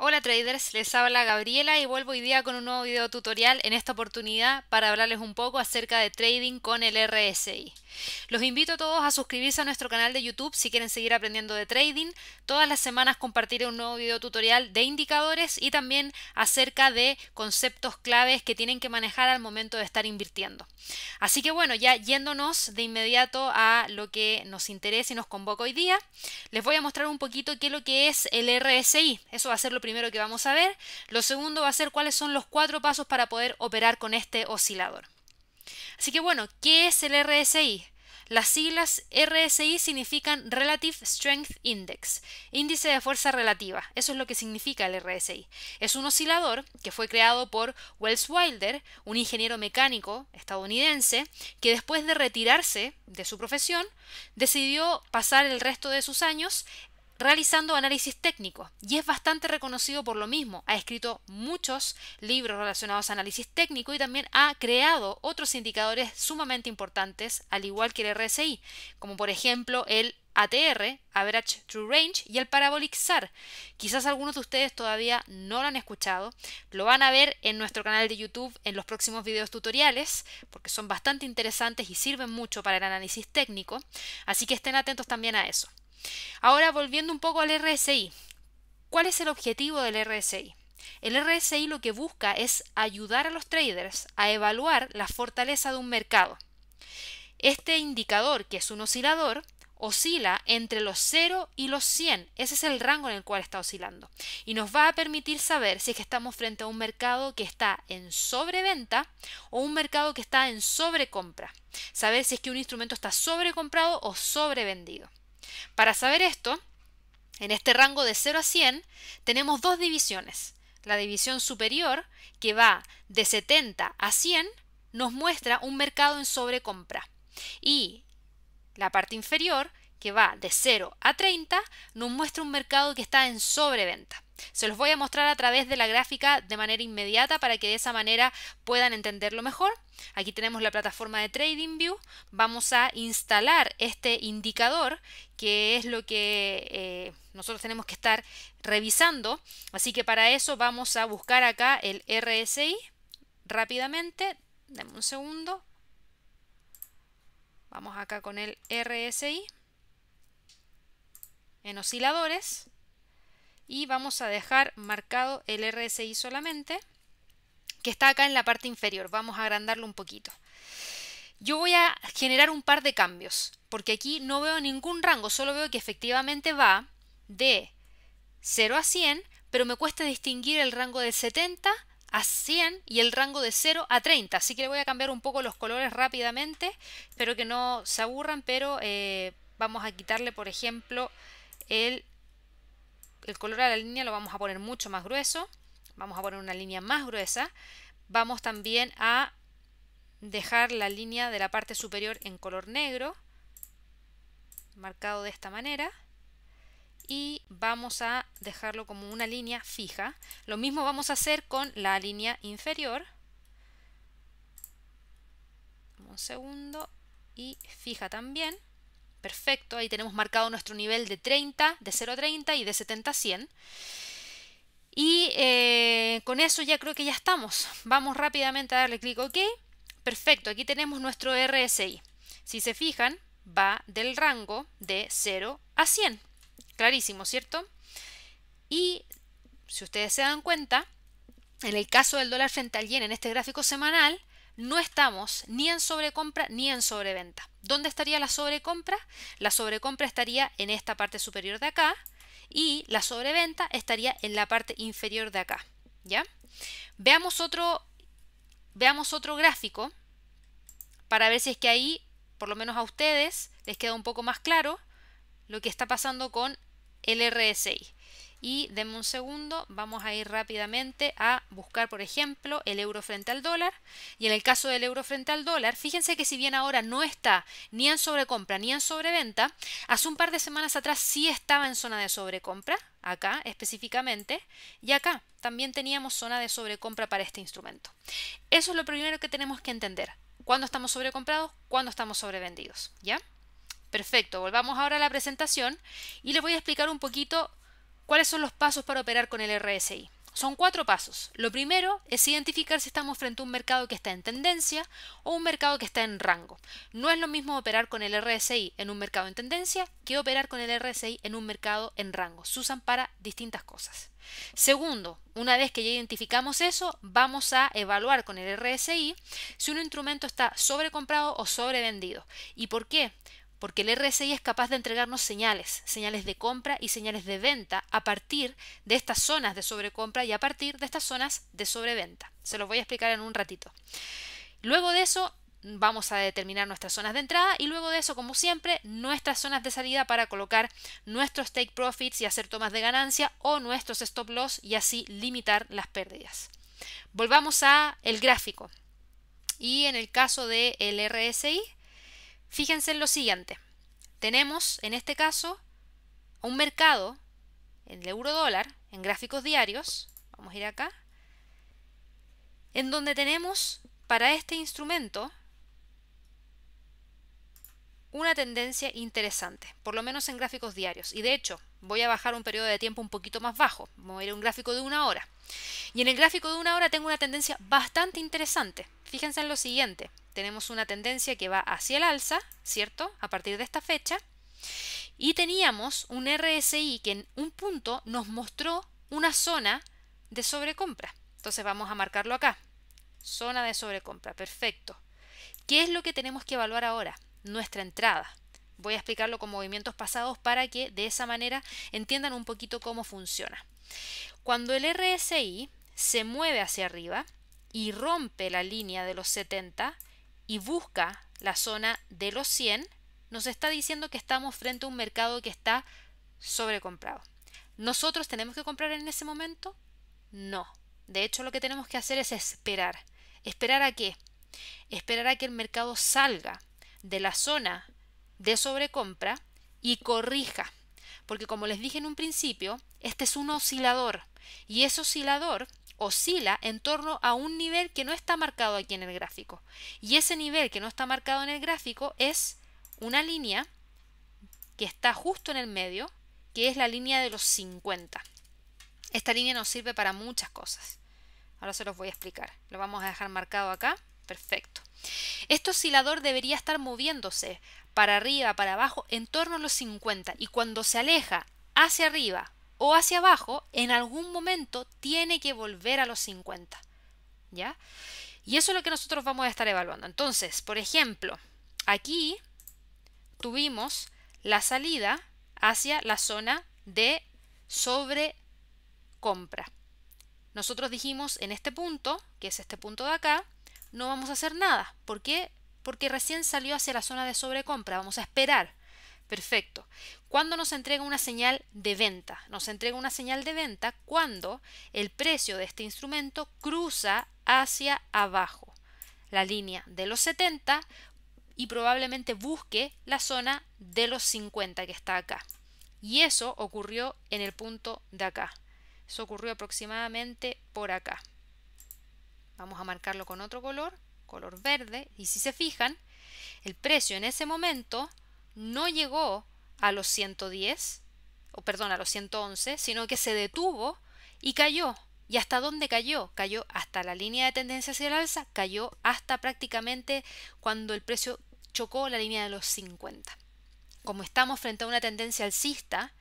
Hola traders, les habla Gabriela y vuelvo hoy día con un nuevo video tutorial en esta oportunidad para hablarles un poco acerca de trading con el RSI. Los invito a todos a suscribirse a nuestro canal de YouTube si quieren seguir aprendiendo de trading. Todas las semanas compartiré un nuevo video tutorial de indicadores y también acerca de conceptos claves que tienen que manejar al momento de estar invirtiendo. Así que bueno, ya yéndonos de inmediato a lo que nos interesa y nos convoca hoy día, les voy a mostrar un poquito qué es lo que es el RSI. Eso va a ser lo primero primero que vamos a ver. Lo segundo va a ser cuáles son los cuatro pasos para poder operar con este oscilador. Así que bueno, ¿qué es el RSI? Las siglas RSI significan Relative Strength Index, índice de fuerza relativa. Eso es lo que significa el RSI. Es un oscilador que fue creado por Wells Wilder, un ingeniero mecánico estadounidense, que después de retirarse de su profesión, decidió pasar el resto de sus años realizando análisis técnico y es bastante reconocido por lo mismo. Ha escrito muchos libros relacionados a análisis técnico y también ha creado otros indicadores sumamente importantes, al igual que el RSI, como por ejemplo el ATR, Average True Range, y el Parabolic SAR. Quizás algunos de ustedes todavía no lo han escuchado. Lo van a ver en nuestro canal de YouTube en los próximos videos tutoriales, porque son bastante interesantes y sirven mucho para el análisis técnico. Así que estén atentos también a eso. Ahora volviendo un poco al RSI. ¿Cuál es el objetivo del RSI? El RSI lo que busca es ayudar a los traders a evaluar la fortaleza de un mercado. Este indicador, que es un oscilador, oscila entre los 0 y los 100. Ese es el rango en el cual está oscilando. Y nos va a permitir saber si es que estamos frente a un mercado que está en sobreventa o un mercado que está en sobrecompra. Saber si es que un instrumento está sobrecomprado o sobrevendido. Para saber esto, en este rango de 0 a 100 tenemos dos divisiones. La división superior, que va de 70 a 100, nos muestra un mercado en sobrecompra. Y la parte inferior, que va de 0 a 30, nos muestra un mercado que está en sobreventa. Se los voy a mostrar a través de la gráfica de manera inmediata para que de esa manera puedan entenderlo mejor. Aquí tenemos la plataforma de TradingView. Vamos a instalar este indicador que es lo que eh, nosotros tenemos que estar revisando. Así que para eso vamos a buscar acá el RSI rápidamente. Dame un segundo. Vamos acá con el RSI en osciladores y vamos a dejar marcado el RSI solamente, que está acá en la parte inferior. Vamos a agrandarlo un poquito. Yo voy a generar un par de cambios, porque aquí no veo ningún rango, solo veo que efectivamente va de 0 a 100, pero me cuesta distinguir el rango de 70 a 100 y el rango de 0 a 30. Así que le voy a cambiar un poco los colores rápidamente. Espero que no se aburran, pero eh, vamos a quitarle, por ejemplo, el el color a la línea lo vamos a poner mucho más grueso. Vamos a poner una línea más gruesa. Vamos también a dejar la línea de la parte superior en color negro. Marcado de esta manera. Y vamos a dejarlo como una línea fija. Lo mismo vamos a hacer con la línea inferior. Un segundo. Y fija también. Perfecto, ahí tenemos marcado nuestro nivel de 30, de 0 a 30 y de 70 a 100. Y eh, con eso ya creo que ya estamos. Vamos rápidamente a darle clic OK. Perfecto, aquí tenemos nuestro RSI. Si se fijan, va del rango de 0 a 100. Clarísimo, ¿cierto? Y si ustedes se dan cuenta, en el caso del dólar frente al yen en este gráfico semanal, no estamos ni en sobrecompra ni en sobreventa. ¿Dónde estaría la sobrecompra? La sobrecompra estaría en esta parte superior de acá y la sobreventa estaría en la parte inferior de acá. ¿Ya? Veamos otro, veamos otro gráfico para ver si es que ahí, por lo menos a ustedes, les queda un poco más claro lo que está pasando con el RSI y denme un segundo, vamos a ir rápidamente a buscar, por ejemplo, el euro frente al dólar. Y en el caso del euro frente al dólar, fíjense que si bien ahora no está ni en sobrecompra ni en sobreventa, hace un par de semanas atrás sí estaba en zona de sobrecompra, acá específicamente, y acá también teníamos zona de sobrecompra para este instrumento. Eso es lo primero que tenemos que entender. ¿Cuándo estamos sobrecomprados? ¿Cuándo estamos sobrevendidos? ¿Ya? Perfecto, volvamos ahora a la presentación y les voy a explicar un poquito ¿Cuáles son los pasos para operar con el RSI? Son cuatro pasos. Lo primero es identificar si estamos frente a un mercado que está en tendencia o un mercado que está en rango. No es lo mismo operar con el RSI en un mercado en tendencia que operar con el RSI en un mercado en rango. Se usan para distintas cosas. Segundo, una vez que ya identificamos eso, vamos a evaluar con el RSI si un instrumento está sobrecomprado o sobrevendido. ¿Y por qué? porque el RSI es capaz de entregarnos señales, señales de compra y señales de venta a partir de estas zonas de sobrecompra y a partir de estas zonas de sobreventa. Se los voy a explicar en un ratito. Luego de eso vamos a determinar nuestras zonas de entrada y luego de eso, como siempre, nuestras zonas de salida para colocar nuestros take profits y hacer tomas de ganancia o nuestros stop loss y así limitar las pérdidas. Volvamos a el gráfico. Y en el caso del RSI, Fíjense en lo siguiente. Tenemos en este caso un mercado en el euro dólar, en gráficos diarios, vamos a ir acá, en donde tenemos para este instrumento una tendencia interesante, por lo menos en gráficos diarios. Y de hecho, voy a bajar un periodo de tiempo un poquito más bajo, voy a ir a un gráfico de una hora. Y en el gráfico de una hora tengo una tendencia bastante interesante. Fíjense en lo siguiente, tenemos una tendencia que va hacia el alza, ¿cierto? A partir de esta fecha. Y teníamos un RSI que en un punto nos mostró una zona de sobrecompra. Entonces vamos a marcarlo acá. Zona de sobrecompra, perfecto. ¿Qué es lo que tenemos que evaluar ahora? Nuestra entrada. Voy a explicarlo con movimientos pasados para que de esa manera entiendan un poquito cómo funciona. Cuando el RSI se mueve hacia arriba y rompe la línea de los 70 y busca la zona de los 100, nos está diciendo que estamos frente a un mercado que está sobrecomprado. ¿Nosotros tenemos que comprar en ese momento? No. De hecho, lo que tenemos que hacer es esperar. ¿Esperar a qué? Esperar a que el mercado salga de la zona de sobrecompra y corrija. Porque como les dije en un principio, este es un oscilador y ese oscilador oscila en torno a un nivel que no está marcado aquí en el gráfico. Y ese nivel que no está marcado en el gráfico es una línea que está justo en el medio, que es la línea de los 50. Esta línea nos sirve para muchas cosas. Ahora se los voy a explicar. Lo vamos a dejar marcado acá. Perfecto. Este oscilador debería estar moviéndose para arriba, para abajo, en torno a los 50 y cuando se aleja hacia arriba o hacia abajo, en algún momento tiene que volver a los 50. ¿Ya? Y eso es lo que nosotros vamos a estar evaluando. Entonces, por ejemplo, aquí tuvimos la salida hacia la zona de sobrecompra. Nosotros dijimos en este punto, que es este punto de acá, no vamos a hacer nada. ¿Por qué? porque recién salió hacia la zona de sobrecompra. Vamos a esperar. Perfecto. ¿Cuándo nos entrega una señal de venta? Nos entrega una señal de venta cuando el precio de este instrumento cruza hacia abajo la línea de los 70 y probablemente busque la zona de los 50 que está acá. Y eso ocurrió en el punto de acá. Eso ocurrió aproximadamente por acá. Vamos a marcarlo con otro color color verde, y si se fijan, el precio en ese momento no llegó a los 110, o perdón, a los 111, sino que se detuvo y cayó. ¿Y hasta dónde cayó? Cayó hasta la línea de tendencia hacia el alza, cayó hasta prácticamente cuando el precio chocó la línea de los 50. Como estamos frente a una tendencia alcista,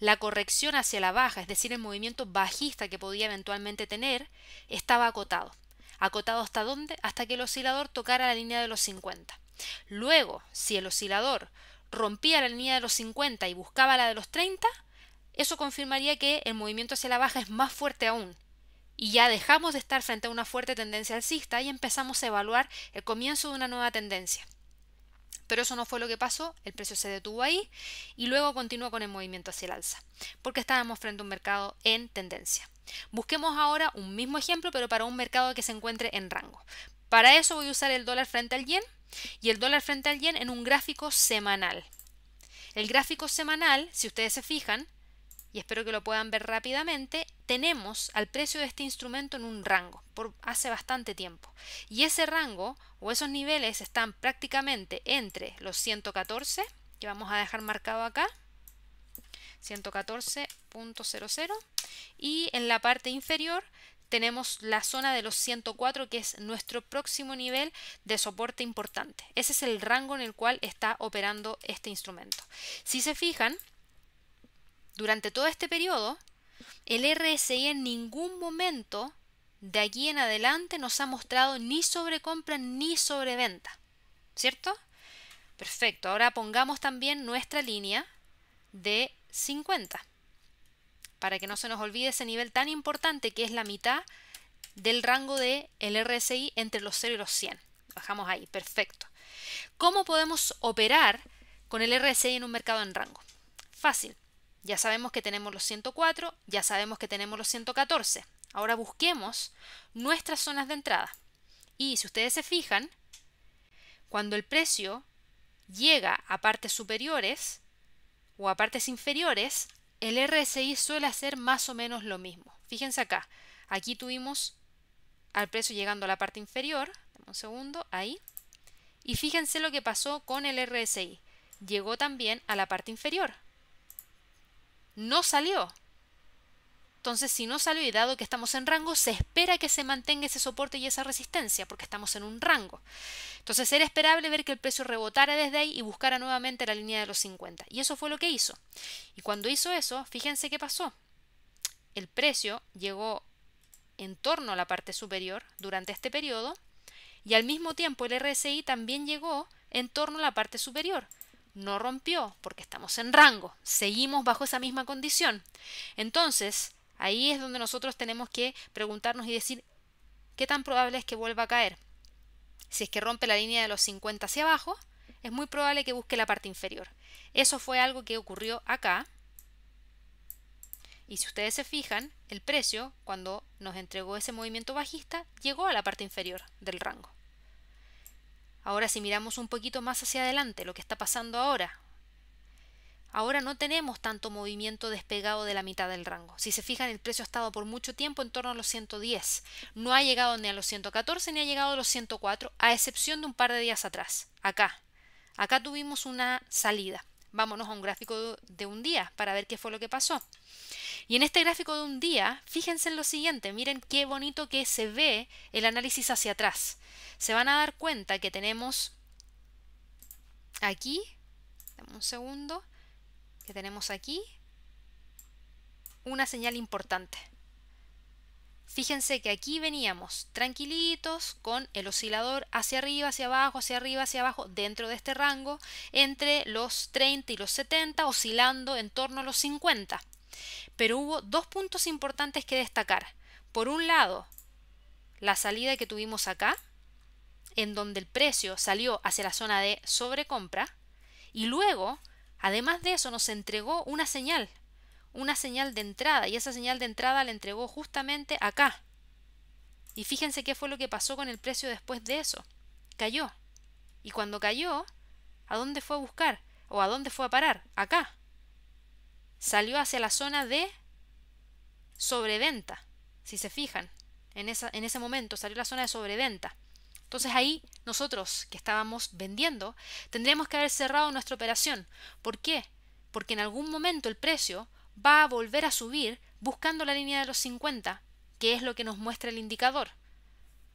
la corrección hacia la baja, es decir, el movimiento bajista que podía eventualmente tener, estaba acotado acotado hasta dónde, hasta que el oscilador tocara la línea de los 50. Luego, si el oscilador rompía la línea de los 50 y buscaba la de los 30, eso confirmaría que el movimiento hacia la baja es más fuerte aún. Y ya dejamos de estar frente a una fuerte tendencia alcista y empezamos a evaluar el comienzo de una nueva tendencia. Pero eso no fue lo que pasó, el precio se detuvo ahí y luego continuó con el movimiento hacia el alza, porque estábamos frente a un mercado en tendencia. Busquemos ahora un mismo ejemplo, pero para un mercado que se encuentre en rango. Para eso voy a usar el dólar frente al yen y el dólar frente al yen en un gráfico semanal. El gráfico semanal, si ustedes se fijan, y espero que lo puedan ver rápidamente, tenemos al precio de este instrumento en un rango por hace bastante tiempo. Y ese rango o esos niveles están prácticamente entre los 114, que vamos a dejar marcado acá, 114.00 y en la parte inferior tenemos la zona de los 104 que es nuestro próximo nivel de soporte importante. Ese es el rango en el cual está operando este instrumento. Si se fijan, durante todo este periodo, el RSI en ningún momento de aquí en adelante nos ha mostrado ni sobrecompra ni sobreventa. ¿Cierto? Perfecto. Ahora pongamos también nuestra línea de 50, para que no se nos olvide ese nivel tan importante que es la mitad del rango de el RSI entre los 0 y los 100. Bajamos ahí, perfecto. ¿Cómo podemos operar con el RSI en un mercado en rango? Fácil. Ya sabemos que tenemos los 104, ya sabemos que tenemos los 114. Ahora busquemos nuestras zonas de entrada. Y si ustedes se fijan, cuando el precio llega a partes superiores, o a partes inferiores, el RSI suele hacer más o menos lo mismo. Fíjense acá, aquí tuvimos al precio llegando a la parte inferior, un segundo, ahí, y fíjense lo que pasó con el RSI, llegó también a la parte inferior, no salió, entonces, si no salió y dado que estamos en rango, se espera que se mantenga ese soporte y esa resistencia, porque estamos en un rango. Entonces, era esperable ver que el precio rebotara desde ahí y buscara nuevamente la línea de los 50. Y eso fue lo que hizo. Y cuando hizo eso, fíjense qué pasó. El precio llegó en torno a la parte superior durante este periodo y al mismo tiempo el RSI también llegó en torno a la parte superior no rompió porque estamos en rango, seguimos bajo esa misma condición. Entonces, Ahí es donde nosotros tenemos que preguntarnos y decir, ¿qué tan probable es que vuelva a caer? Si es que rompe la línea de los 50 hacia abajo, es muy probable que busque la parte inferior. Eso fue algo que ocurrió acá. Y si ustedes se fijan, el precio, cuando nos entregó ese movimiento bajista, llegó a la parte inferior del rango. Ahora si miramos un poquito más hacia adelante, lo que está pasando ahora, Ahora no tenemos tanto movimiento despegado de la mitad del rango. Si se fijan, el precio ha estado por mucho tiempo en torno a los 110. No ha llegado ni a los 114 ni ha llegado a los 104, a excepción de un par de días atrás, acá. Acá tuvimos una salida. Vámonos a un gráfico de un día para ver qué fue lo que pasó. Y en este gráfico de un día, fíjense en lo siguiente, miren qué bonito que se ve el análisis hacia atrás. Se van a dar cuenta que tenemos aquí, un segundo, que tenemos aquí una señal importante. Fíjense que aquí veníamos tranquilitos con el oscilador hacia arriba, hacia abajo, hacia arriba, hacia abajo, dentro de este rango, entre los 30 y los 70, oscilando en torno a los 50. Pero hubo dos puntos importantes que destacar. Por un lado, la salida que tuvimos acá, en donde el precio salió hacia la zona de sobrecompra, y luego Además de eso, nos entregó una señal, una señal de entrada, y esa señal de entrada la entregó justamente acá. Y fíjense qué fue lo que pasó con el precio después de eso. Cayó. Y cuando cayó, ¿a dónde fue a buscar? ¿O a dónde fue a parar? Acá. Salió hacia la zona de sobreventa, si se fijan. En, ese momento salió la zona de sobreventa. Entonces ahí nosotros que estábamos vendiendo tendríamos que haber cerrado nuestra operación. ¿Por qué? Porque en algún momento el precio va a volver a subir buscando la línea de los 50, que es lo que nos muestra el indicador.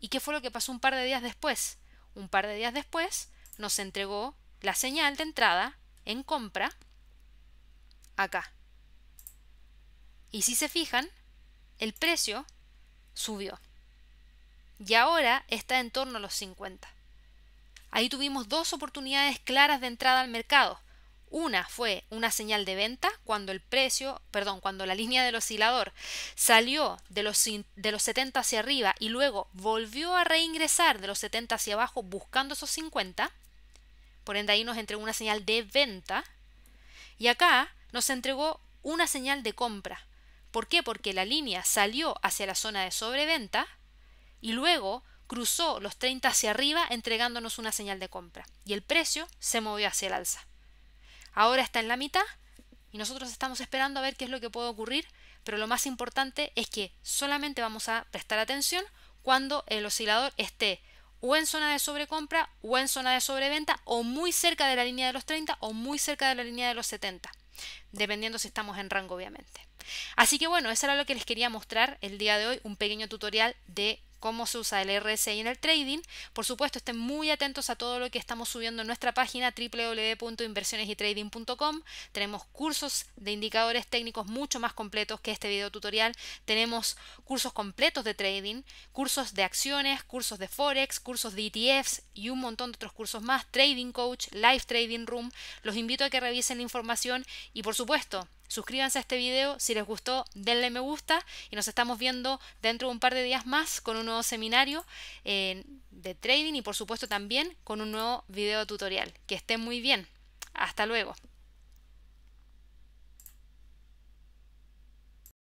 ¿Y qué fue lo que pasó un par de días después? Un par de días después nos entregó la señal de entrada en compra acá. Y si se fijan, el precio subió y ahora está en torno a los 50. Ahí tuvimos dos oportunidades claras de entrada al mercado. Una fue una señal de venta cuando el precio, perdón, cuando la línea del oscilador salió de los, de los 70 hacia arriba y luego volvió a reingresar de los 70 hacia abajo buscando esos 50. Por ende ahí nos entregó una señal de venta. Y acá nos entregó una señal de compra. ¿Por qué? Porque la línea salió hacia la zona de sobreventa y luego cruzó los 30 hacia arriba entregándonos una señal de compra y el precio se movió hacia el alza. Ahora está en la mitad y nosotros estamos esperando a ver qué es lo que puede ocurrir, pero lo más importante es que solamente vamos a prestar atención cuando el oscilador esté o en zona de sobrecompra o en zona de sobreventa o muy cerca de la línea de los 30 o muy cerca de la línea de los 70, dependiendo si estamos en rango obviamente. Así que bueno, eso era lo que les quería mostrar el día de hoy, un pequeño tutorial de cómo se usa el RSI en el trading. Por supuesto, estén muy atentos a todo lo que estamos subiendo en nuestra página www.inversionesytrading.com. Tenemos cursos de indicadores técnicos mucho más completos que este video tutorial. Tenemos cursos completos de trading, cursos de acciones, cursos de forex, cursos de ETFs y un montón de otros cursos más. Trading Coach, Live Trading Room. Los invito a que revisen la información y por supuesto, Suscríbanse a este video, si les gustó denle me gusta y nos estamos viendo dentro de un par de días más con un nuevo seminario eh, de trading y por supuesto también con un nuevo video tutorial. Que estén muy bien. Hasta luego.